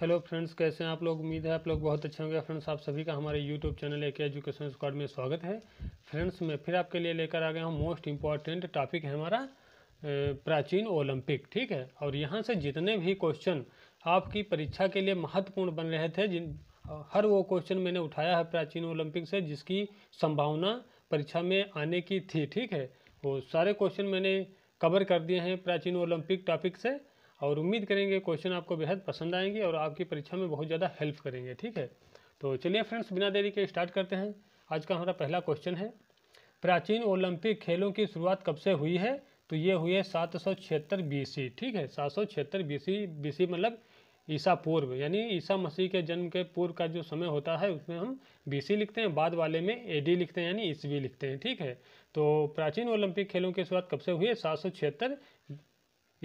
hello friends कैसे हैं आप लोग उम्मीद है आप लोग बहुत अच्छे होंगे फ्रेंड्स आप सभी का हमारे YouTube channel AK education squad में स्वागत है फ्रेंड्स मैं फिर आपके लिए लेकर आ गया हूँ मोस्ट इम्पॉर्टेंट टॉपिक है हमारा प्राचीन ओलंपिक ठीक है और यहाँ से जितने भी क्वेश्चन आपकी परीक्षा के लिए महत्वपूर्ण बन रहे थे जिन हर वो क्वेश्चन मैंने उठाया है प्राचीन ओलंपिक से जिसकी संभावना परीक्षा में आने की थी ठीक है वो सारे क्वेश्चन मैंने कवर कर दिए हैं प्राचीन ओलंपिक टॉपिक से और उम्मीद करेंगे क्वेश्चन आपको बेहद पसंद आएंगे और आपकी परीक्षा में बहुत ज़्यादा हेल्प करेंगे ठीक है तो चलिए फ्रेंड्स बिना देरी के स्टार्ट करते हैं आज का हमारा पहला क्वेश्चन है प्राचीन ओलंपिक खेलों की शुरुआत कब से हुई है तो ये हुई है सात सौ छिहत्तर ठीक है सात सौ छिहत्तर बी मतलब ईसा पूर्व यानी ईसा मसीह के जन्म के पूर्व का जो समय होता है उसमें हम बी लिखते हैं बाद वाले में ए लिखते हैं यानी ईसवी लिखते हैं ठीक है तो प्राचीन ओलंपिक खेलों की शुरुआत कब से हुई है सात सौ छिहत्तर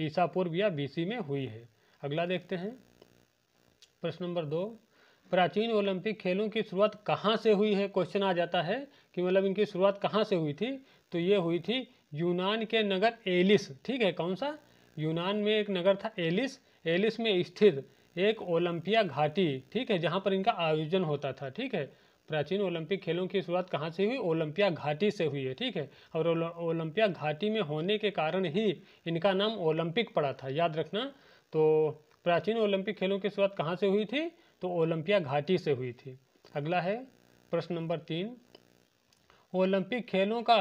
ईसा पूर्व या बीसी में हुई है अगला देखते हैं प्रश्न नंबर दो प्राचीन ओलंपिक खेलों की शुरुआत कहाँ से हुई है क्वेश्चन आ जाता है कि मतलब इनकी शुरुआत कहाँ से हुई थी तो ये हुई थी यूनान के नगर एलिस ठीक है कौन सा यूनान में एक नगर था एलिस एलिस में स्थित एक ओलंपिया घाटी ठीक है जहाँ पर इनका आयोजन होता था ठीक है प्राचीन ओलंपिक खेलों की शुरुआत कहाँ से हुई ओलंपिया घाटी से हुई है ठीक है और ओलंपिया घाटी में होने के कारण ही इनका नाम ओलंपिक पड़ा था याद रखना तो प्राचीन ओलंपिक खेलों की शुरुआत कहाँ से हुई थी तो ओलंपिया घाटी से हुई थी अगला है प्रश्न नंबर तीन ओलंपिक खेलों का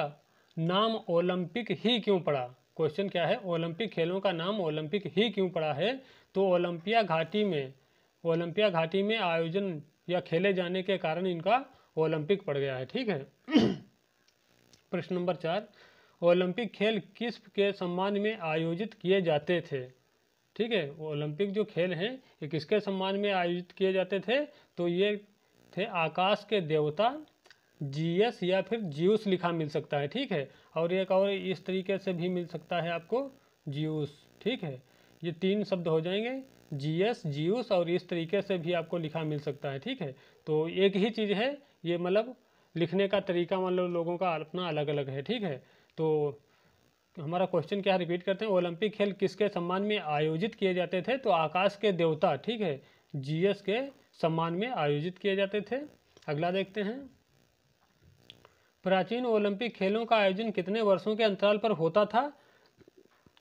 नाम ओलंपिक ही क्यों पड़ा क्वेश्चन क्या है ओलंपिक खेलों का नाम ओलंपिक ही क्यों पड़ा है तो ओलंपिया घाटी में ओलंपिया घाटी में आयोजन या खेले जाने के कारण इनका ओलंपिक पड़ गया है ठीक है प्रश्न नंबर चार ओलंपिक खेल किस के सम्मान में आयोजित किए जाते थे ठीक है ओलंपिक जो खेल हैं ये किसके सम्मान में आयोजित किए जाते थे तो ये थे आकाश के देवता जीएस या फिर जीउस लिखा मिल सकता है ठीक है और एक और इस तरीके से भी मिल सकता है आपको जीउस ठीक है ये तीन शब्द हो जाएंगे जी एस जी जीयूस और इस तरीके से भी आपको लिखा मिल सकता है ठीक है तो एक ही चीज़ है ये मतलब लिखने का तरीका मतलब लोगों का अपना अलग अलग है ठीक है तो हमारा क्वेश्चन क्या रिपीट करते हैं ओलंपिक खेल किसके सम्मान में आयोजित किए जाते थे तो आकाश के देवता ठीक है जी के सम्मान में आयोजित किए जाते थे अगला देखते हैं प्राचीन ओलंपिक खेलों का आयोजन कितने वर्षों के अंतराल पर होता था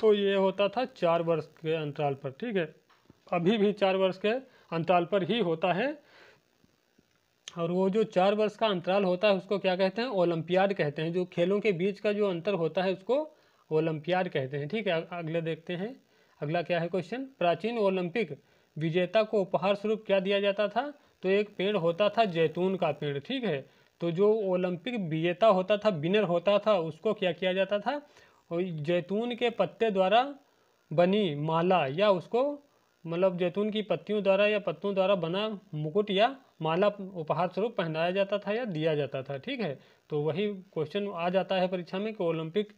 तो ये होता था चार वर्ष के अंतराल पर ठीक है अभी भी चार वर्ष के अंतराल पर ही होता है और वो जो चार वर्ष का अंतराल होता है उसको क्या कहते हैं ओलंपियाड कहते हैं जो खेलों के बीच का जो अंतर होता है उसको ओलंपियाड कहते हैं ठीक है अगले देखते हैं अगला क्या है क्वेश्चन प्राचीन ओलंपिक विजेता को उपहार स्वरूप क्या दिया जाता था तो एक पेड़ होता था जैतून का पेड़ ठीक है तो जो ओलंपिक विजेता होता था विनर होता था उसको क्या किया जाता था जैतून के पत्ते द्वारा बनी माला या उसको मतलब जैतून की पत्तियों द्वारा या पत्तों द्वारा बना मुकुट या माला उपहार स्वरूप पहनाया जाता था या दिया जाता था ठीक है तो वही क्वेश्चन आ जाता है परीक्षा में कि ओलंपिक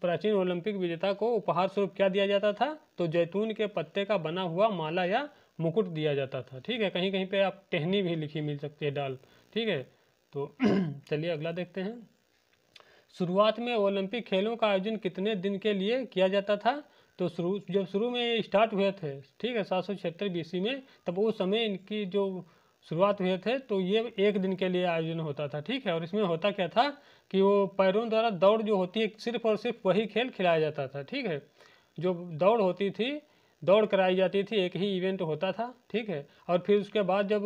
प्राचीन ओलंपिक विजेता को उपहार स्वरूप क्या दिया जाता था तो जैतून के पत्ते का बना हुआ माला या मुकुट दिया जाता था ठीक है कहीं कहीं पे आप टहनी भी लिखी मिल सकती है डाल ठीक है तो चलिए अगला देखते हैं शुरुआत में ओलंपिक खेलों का आयोजन कितने दिन के लिए किया जाता था तो शुरू जब शुरू में स्टार्ट हुए थे ठीक है सात सौ छिहत्तर बीसी में तब उस समय इनकी जो शुरुआत हुए थे तो ये एक दिन के लिए आयोजन होता था ठीक है और इसमें होता क्या था कि वो पैरों द्वारा दौड़ जो होती है सिर्फ और सिर्फ वही खेल खिलाया जाता था ठीक है जो दौड़ होती थी दौड़ कराई जाती थी एक ही इवेंट होता था ठीक है और फिर उसके बाद जब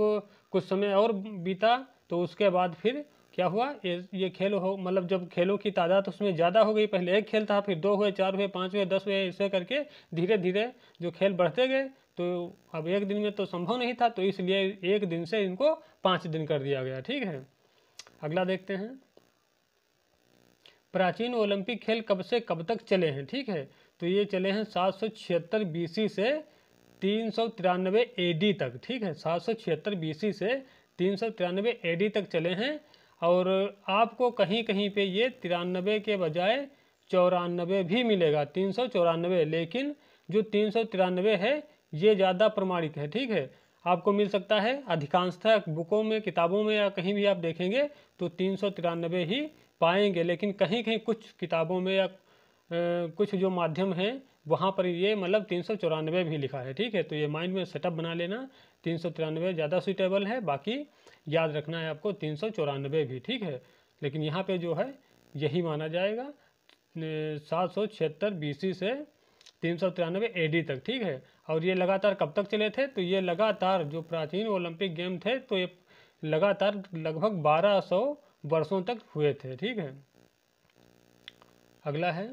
कुछ समय और बीता तो उसके बाद फिर क्या हुआ ये ये खेल हो मतलब जब खेलों की तादाद उसमें ज़्यादा हो गई पहले एक खेल था फिर दो हुए चार हुए पाँच हुए दस हुए ऐसे करके धीरे धीरे जो खेल बढ़ते गए तो अब एक दिन में तो संभव नहीं था तो इसलिए एक दिन से इनको पाँच दिन कर दिया गया ठीक है अगला देखते हैं प्राचीन ओलंपिक खेल कब से कब तक चले हैं ठीक है तो ये चले हैं सात सौ छिहत्तर सी से तीन सौ तिरानवे ए तक ठीक है सात सौ छिहत्तर सी से तीन सौ तिरानवे ए तक चले हैं और आपको कहीं कहीं पे ये तिरानबे के बजाय चौरानबे भी मिलेगा तीन सौ चौरानबे लेकिन जो तीन सौ तिरानबे है ये ज़्यादा प्रमाणित है ठीक है आपको मिल सकता है अधिकांशतः बुकों में किताबों में या कहीं भी आप देखेंगे तो तीन सौ तिरानबे ही पाएंगे लेकिन कहीं कहीं कुछ किताबों में या कुछ जो माध्यम हैं वहाँ पर ये मतलब तीन सौ चौरानवे भी लिखा है ठीक है तो ये माइंड में सेटअप बना लेना तीन सौ तिरानवे ज़्यादा सुइटेबल है बाकी याद रखना है आपको तीन सौ चौरानवे भी ठीक है लेकिन यहाँ पे जो है यही माना जाएगा सात सौ छिहत्तर बी से तीन सौ तिरानवे ए तक ठीक है और ये लगातार कब तक चले थे तो ये लगातार जो प्राचीन ओलंपिक गेम थे तो ये लगातार लगभग 1200 वर्षों तक हुए थे ठीक है अगला है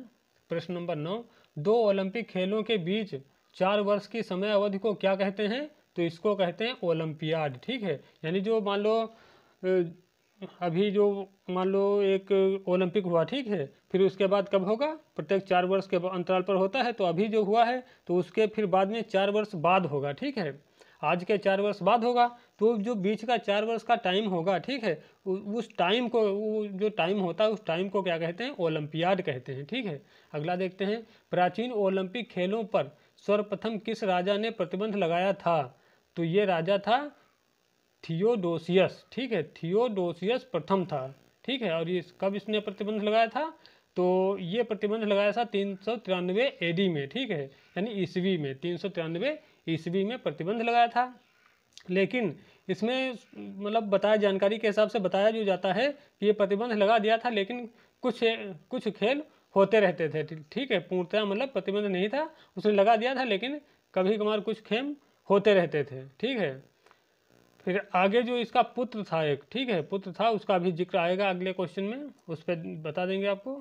प्रश्न नंबर नौ दो ओलंपिक खेलों के बीच चार वर्ष की समय अवधि को क्या कहते हैं तो इसको कहते हैं ओलंपियाड ठीक है यानी जो मान लो अभी जो मान लो एक ओलंपिक हुआ ठीक है फिर उसके बाद कब होगा प्रत्येक चार वर्ष के अंतराल पर होता है तो अभी जो हुआ है तो उसके फिर बाद में चार वर्ष बाद होगा ठीक है आज के चार वर्ष बाद होगा तो जो बीच का चार वर्ष का टाइम होगा ठीक है उस टाइम को जो टाइम होता है उस टाइम को क्या कहते हैं ओलंपियाड कहते हैं ठीक है अगला देखते हैं प्राचीन ओलंपिक खेलों पर सर्वप्रथम किस राजा ने प्रतिबंध लगाया था तो ये राजा था थियोडोसियस ठीक है थियोडोसियस प्रथम था ठीक है और ये कब इसने प्रतिबंध लगाया था तो ये प्रतिबंध लगाया था तीन सौ तिरानवे एडी में ठीक है यानी ईस्वी में तीन सौ तिरानवे ईस्वी में प्रतिबंध लगाया था लेकिन इसमें मतलब बताया जानकारी के हिसाब से बताया जो जाता है कि ये प्रतिबंध लगा दिया था लेकिन कुछ कुछ खेल होते रहते थे ठीक है पूर्णतया मतलब प्रतिबंध नहीं था उसने लगा दिया था लेकिन कभी कभार कुछ खेम होते रहते थे ठीक है फिर आगे जो इसका पुत्र था एक ठीक है पुत्र था उसका भी जिक्र आएगा अगले क्वेश्चन में उस पर बता देंगे आपको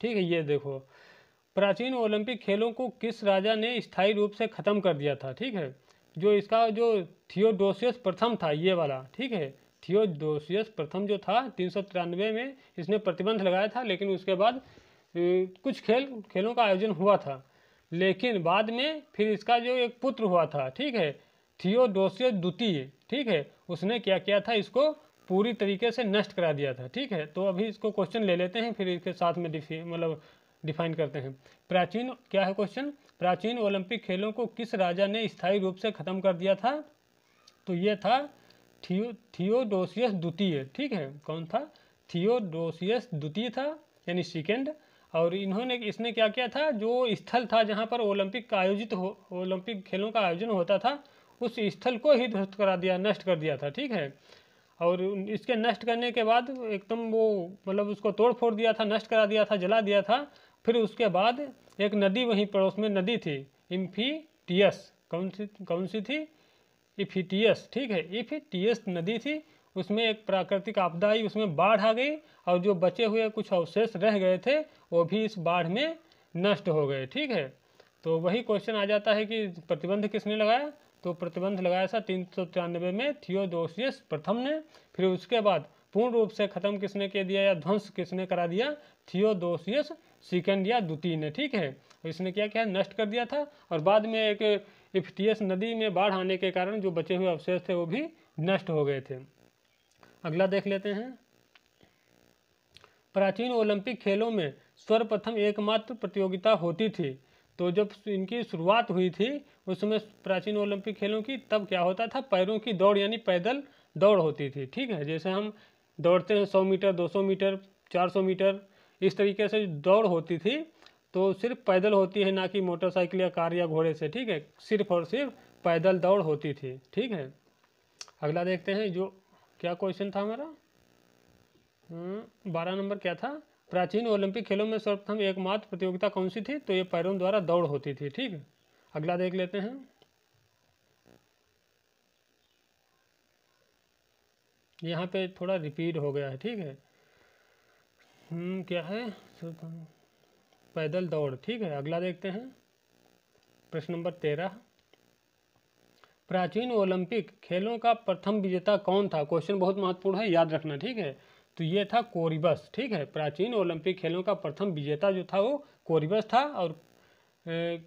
ठीक है ये देखो प्राचीन ओलंपिक खेलों को किस राजा ने स्थायी रूप से ख़त्म कर दिया था ठीक है जो इसका जो थियोडोसियस प्रथम था ये वाला ठीक है थियोडोसियस प्रथम जो था तीन सौ तिरानवे में इसने प्रतिबंध लगाया था लेकिन उसके बाद कुछ खेल खेलों का आयोजन हुआ था लेकिन बाद में फिर इसका जो एक पुत्र हुआ था ठीक है थियोडोसियस द्वितीय ठीक है उसने क्या किया था इसको पूरी तरीके से नष्ट करा दिया था ठीक है तो अभी इसको क्वेश्चन ले लेते हैं फिर इसके साथ में डिफी मतलब डिफाइन करते हैं प्राचीन क्या है क्वेश्चन प्राचीन ओलंपिक खेलों को किस राजा ने स्थायी रूप से ख़त्म कर दिया था तो ये था थियो थियोडोसियस द्वितीय ठीक है कौन था थियोडोसियस द्वितीय था यानी सेकेंड और इन्होंने इसने क्या किया था जो स्थल था जहाँ पर ओलंपिक का आयोजित हो ओलंपिक खेलों का आयोजन होता था उस स्थल को ही ध्वस्त करा दिया नष्ट कर दिया था ठीक है और इसके नष्ट करने के बाद एकदम वो मतलब उसको तोड़ फोड़ दिया था नष्ट करा दिया था जला दिया था फिर उसके बाद एक नदी वहीं पड़ोस में नदी थी इम्फीटियस कौन सी कौन सी थी इफिटियस ठीक है इफिटियस नदी थी उसमें एक प्राकृतिक आपदा आई उसमें बाढ़ आ गई और जो बचे हुए कुछ अवशेष रह गए थे वो भी इस बाढ़ में नष्ट हो गए ठीक है तो वही क्वेश्चन आ जाता है कि प्रतिबंध किसने लगाया तो प्रतिबंध लगाया था तीन सौ तिरानबे में थियोडोसियस प्रथम ने फिर उसके बाद पूर्ण रूप से खत्म किसने के दिया या ध्वंस किसने करा दिया थियोडोसियस सिकेंड या द्वितीय ने ठीक है तो इसने क्या क्या नष्ट कर दिया था और बाद में एक इफ्टियस नदी में बाढ़ आने के कारण जो बचे हुए अवशेष थे वो भी नष्ट हो गए थे अगला देख लेते हैं प्राचीन ओलंपिक खेलों में सर्वप्रथम एकमात्र प्रतियोगिता होती थी तो जब इनकी शुरुआत हुई थी उस समय प्राचीन ओलंपिक खेलों की तब क्या होता था पैरों की दौड़ यानी पैदल दौड़ होती थी ठीक है जैसे हम दौड़ते हैं सौ मीटर दो सौ मीटर चार सौ मीटर इस तरीके से दौड़ होती थी तो सिर्फ पैदल होती है ना कि मोटरसाइकिल या कार या घोड़े से ठीक है सिर्फ और सिर्फ पैदल दौड़ होती थी ठीक है अगला देखते हैं जो क्या क्वेश्चन था हमारा हम्म, बारह नंबर क्या था प्राचीन ओलंपिक खेलों में सर्वप्रथम एकमात्र प्रतियोगिता कौन सी थी तो ये पैरों द्वारा दौड़ होती थी ठीक है अगला देख लेते हैं यहाँ पे थोड़ा रिपीट हो गया है ठीक है हम्म, क्या है पैदल दौड़ ठीक है अगला देखते हैं प्रश्न नंबर तेरह प्राचीन ओलंपिक खेलों का प्रथम विजेता कौन था क्वेश्चन बहुत महत्वपूर्ण है याद रखना ठीक है तो ये था कोरिबस ठीक है प्राचीन ओलंपिक खेलों का प्रथम विजेता जो था वो कोरिबस था और ए,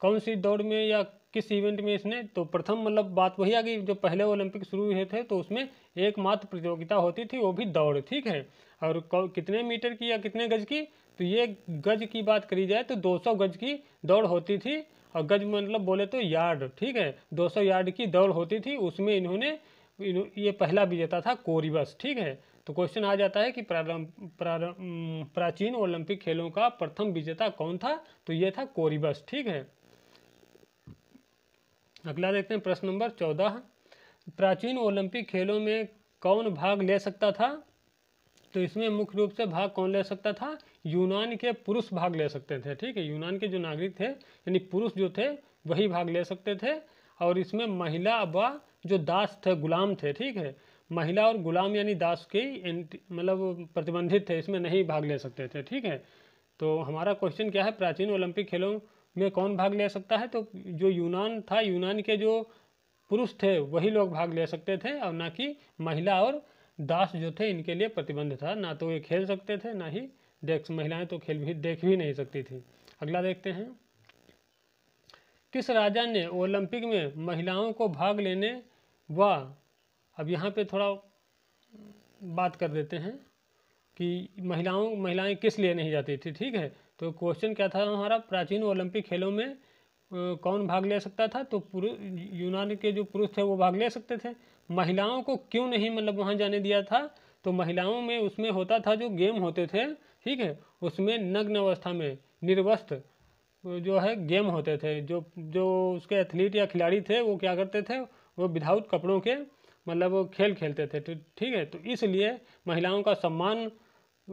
कौन सी दौड़ में या किस इवेंट में इसने तो प्रथम मतलब बात वही आ गई जो पहले ओलंपिक शुरू हुए थे तो उसमें एकमात्र प्रतियोगिता होती थी वो भी दौड़ ठीक है और कितने मीटर की या कितने गज की तो ये गज की बात करी जाए तो 200 गज की दौड़ होती थी और गज मतलब बोले तो यार्ड ठीक है 200 यार्ड की दौड़ होती थी उसमें इन्होंने ये पहला विजेता था कोरिबस ठीक है तो क्वेश्चन आ जाता है कि प्राचीन ओलंपिक खेलों का प्रथम विजेता कौन था तो ये था कोरिबस ठीक है अगला देखते हैं प्रश्न नंबर चौदह प्राचीन ओलंपिक खेलों में कौन भाग ले सकता था तो इसमें मुख्य रूप से भाग कौन ले सकता था यूनान के पुरुष भाग ले सकते थे ठीक है यूनान के जो नागरिक थे यानी पुरुष जो थे वही भाग ले सकते थे और इसमें महिला व जो दास थे गुलाम थे ठीक है महिला और गुलाम यानी दास के मतलब प्रतिबंधित थे इसमें नहीं भाग ले सकते थे ठीक है तो हमारा क्वेश्चन क्या है प्राचीन ओलंपिक खेलों में कौन भाग ले सकता है तो जो यूनान था यूनान के जो पुरुष थे वही लोग भाग ले सकते थे और ना कि महिला और दास जो थे इनके लिए प्रतिबंध था ना तो ये खेल सकते थे ना ही देख महिलाएं तो खेल भी देख भी नहीं सकती थी अगला देखते हैं किस राजा ने ओलंपिक में महिलाओं को भाग लेने व अब यहाँ पे थोड़ा बात कर देते हैं कि महिलाओं महिलाएं किस लिए नहीं जाती थी ठीक है तो क्वेश्चन क्या था हमारा प्राचीन ओलंपिक खेलों में कौन भाग ले सकता था तो यूनान के जो पुरुष थे वो भाग ले सकते थे महिलाओं को क्यों नहीं मतलब वहाँ जाने दिया था तो महिलाओं में उसमें होता था जो गेम होते थे ठीक है उसमें नग्न अवस्था में निर्वस्थ जो है गेम होते थे जो जो उसके एथलीट या खिलाड़ी थे वो क्या करते थे वो विदाउट कपड़ों के मतलब वो खेल खेलते थे तो ठीक है तो इसलिए महिलाओं का सम्मान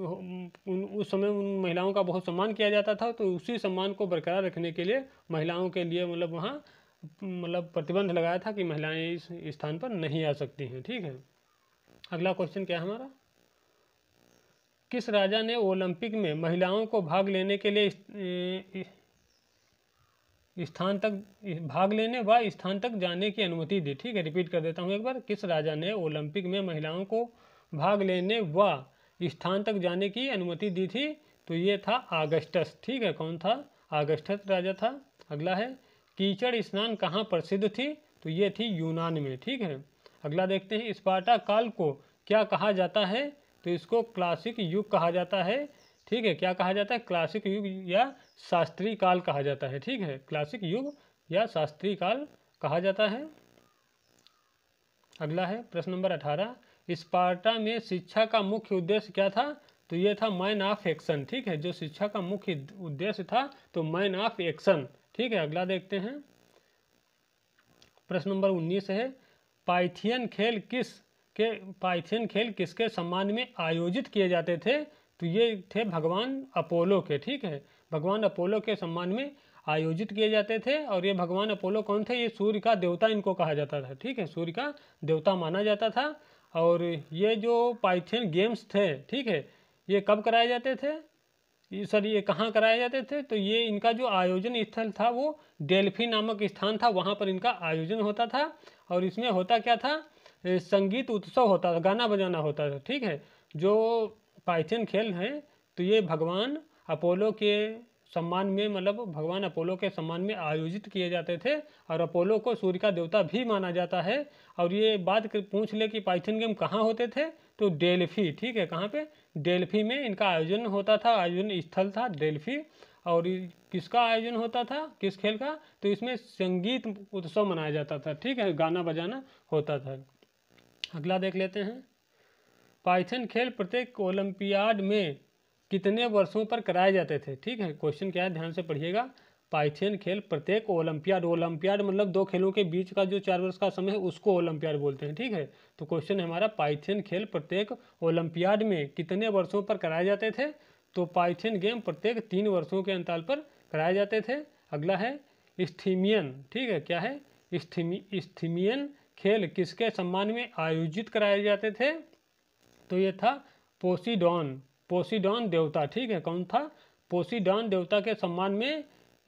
उन उस समय उन महिलाओं का बहुत सम्मान किया जाता था तो उसी सम्मान को बरकरार रखने के लिए महिलाओं के लिए मतलब वहाँ मतलब प्रतिबंध लगाया था कि महिलाएं इस स्थान पर नहीं आ सकती हैं ठीक है अगला क्वेश्चन क्या है हमारा किस राजा ने ओलंपिक में महिलाओं को भाग लेने के लिए स्थान तक भाग लेने व स्थान तक जाने की अनुमति दी ठीक है रिपीट कर देता हूँ एक बार किस राजा ने ओलंपिक में महिलाओं को भाग लेने व स्थान तक जाने की अनुमति दी थी तो ये था आगस्टस ठीक है कौन था आगस्टस राजा था अगला है कीचड़ स्नान कहाँ प्रसिद्ध थी तो ये थी यूनान में ठीक है अगला देखते हैं स्पार्टा काल को क्या कहा जाता है तो इसको क्लासिक युग कहा जाता है ठीक है क्या कहा जाता है क्लासिक युग या शास्त्रीय काल कहा जाता है ठीक है क्लासिक युग या शास्त्रीय काल कहा जाता है अगला है प्रश्न नंबर अठारह स्पार्टा में शिक्षा का मुख्य उद्देश्य क्या था तो ये था मैन ऑफ एक्शन ठीक है जो शिक्षा का मुख्य उद्देश्य था तो मैन ऑफ एक्शन ठीक है अगला देखते हैं प्रश्न नंबर उन्नीस है पाइथियन खेल किस के पाइथियन खेल किसके सम्मान में आयोजित किए जाते थे तो ये थे भगवान अपोलो के ठीक है भगवान अपोलो के सम्मान में आयोजित किए जाते थे और ये भगवान अपोलो कौन थे ये सूर्य का देवता इनको कहा जाता था ठीक है सूर्य का देवता माना जाता था और ये जो पाइथन गेम्स थे ठीक है ये कब कराए जाते थे सर ये कहाँ कराए जाते थे तो ये इनका जो आयोजन स्थल था वो डेल्फी नामक स्थान था वहाँ पर इनका आयोजन होता था और इसमें होता क्या था संगीत उत्सव होता था गाना बजाना होता था ठीक है जो पाइथन खेल हैं तो ये भगवान अपोलो के सम्मान में मतलब भगवान अपोलो के सम्मान में आयोजित किए जाते थे और अपोलो को सूर्य का देवता भी माना जाता है और ये बात पूछ ले कि पाइथन गेम कहाँ होते थे तो डेल्फी ठीक है कहाँ पे डेल्फी में इनका आयोजन होता था आयोजन स्थल था डेल्फी और किसका आयोजन होता था किस खेल का तो इसमें संगीत उत्सव मनाया जाता था ठीक है गाना बजाना होता था अगला देख लेते हैं पाइथन खेल प्रत्येक ओलंपियाड में कितने वर्षों पर कराए जाते थे ठीक है क्वेश्चन क्या है ध्यान से पढ़िएगा पाइथियन खेल प्रत्येक ओलंपियाड ओलंपियाड मतलब दो खेलों के बीच का जो चार वर्ष का समय है उसको ओलंपियाड बोलते हैं ठीक है तो क्वेश्चन हमारा पाइथियन खेल प्रत्येक ओलंपियाड में कितने वर्षों पर कराए जाते थे तो पाइथियन गेम प्रत्येक तीन वर्षों के अंतराल पर कराए जाते थे अगला है स्थीमियन ठीक है क्या है इस्थीमी स्थीमियन खेल किसके सम्मान में आयोजित कराए जाते थे तो ये था पोसीडॉन पोसीडॉन देवता ठीक है कौन था पोसीडॉन देवता के सम्मान में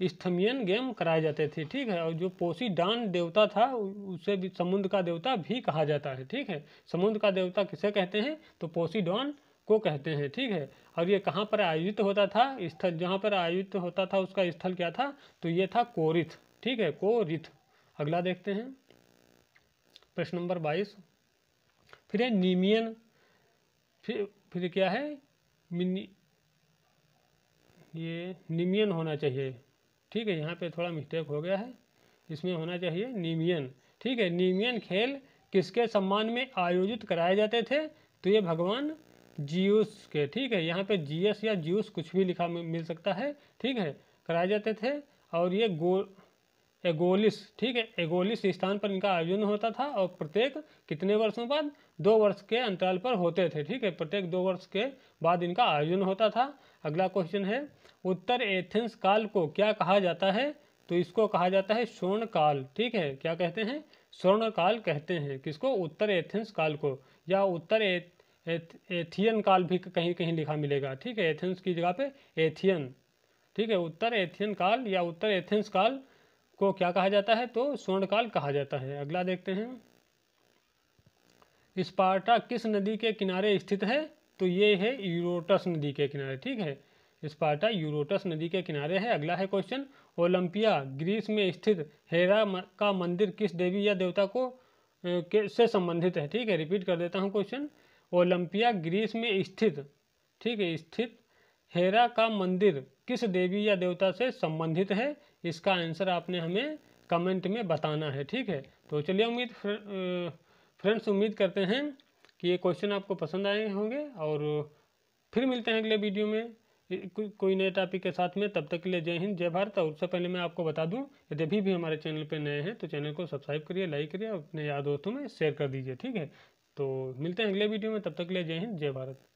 स्थमियन गेम कराए जाते थे ठीक है और जो पोसीडान देवता था उसे भी समुद्र का देवता भी कहा जाता है ठीक है समुद्र का देवता किसे कहते हैं तो पोसीडॉन को कहते हैं ठीक है और ये कहाँ पर आयोजित होता था स्थल जहाँ पर आयोजित होता था उसका स्थल क्या था तो ये था कोरिथ ठीक है कोरिथ अगला देखते हैं प्रश्न नंबर बाईस फिर है नीमियन फिर फिर क्या है मिनी ये निमियन होना चाहिए ठीक है यहाँ पे थोड़ा मिस्टेक हो गया है इसमें होना चाहिए निमियन ठीक है निमियन खेल किसके सम्मान में आयोजित कराए जाते थे तो ये भगवान जीयूस के ठीक है यहाँ पे जीएस या जीयूस कुछ भी लिखा मिल सकता है ठीक है कराए जाते थे और ये गो एगोलिस ठीक है एगोलिस स्थान पर इनका आयोजन होता था और प्रत्येक कितने वर्षों बाद दो वर्ष के अंतराल पर होते थे ठीक है प्रत्येक दो वर्ष के बाद इनका आयोजन होता था अगला क्वेश्चन है उत्तर एथेंस काल को क्या कहा जाता है तो इसको कहा जाता है स्वर्ण काल ठीक है क्या कहते हैं स्वर्ण काल कहते हैं किसको उत्तर एथेंस काल को या उत्तर एथियन काल भी कहीं कहीं लिखा मिलेगा ठीक है एथेंस की जगह पे एथियन ठीक है उत्तर एथियन काल या उत्तर एथेंस काल को क्या कहा जाता है तो स्वर्णकाल कहा जाता है अगला देखते हैं स्पार्टा किस नदी के किनारे स्थित है तो ये है यूरोटस नदी के किनारे ठीक है स्पार्टा यूरोटस नदी के किनारे है अगला है क्वेश्चन ओलंपिया ग्रीस में स्थित हेरा का मंदिर किस देवी या देवता को के से संबंधित है ठीक है रिपीट कर देता हूँ क्वेश्चन ओलंपिया ग्रीस में स्थित ठीक है स्थित हेरा का मंदिर किस देवी या देवता से संबंधित है इसका आंसर आपने हमें कमेंट में बताना है ठीक है तो चलिए उम्मीद फ्रेंड्स उम्मीद करते हैं कि ये क्वेश्चन आपको पसंद आए होंगे और फिर मिलते हैं अगले वीडियो में को, कोई नए टॉपिक के साथ में तब तक के लिए जय हिंद जय भारत और उससे पहले मैं आपको बता दूं यदि अभी भी हमारे चैनल पर नए हैं तो चैनल को सब्सक्राइब करिए लाइक करिए और अपने यार दोस्तों में शेयर कर दीजिए ठीक है तो मिलते हैं अगले वीडियो में तब तक के लिए जय हिंद जय भारत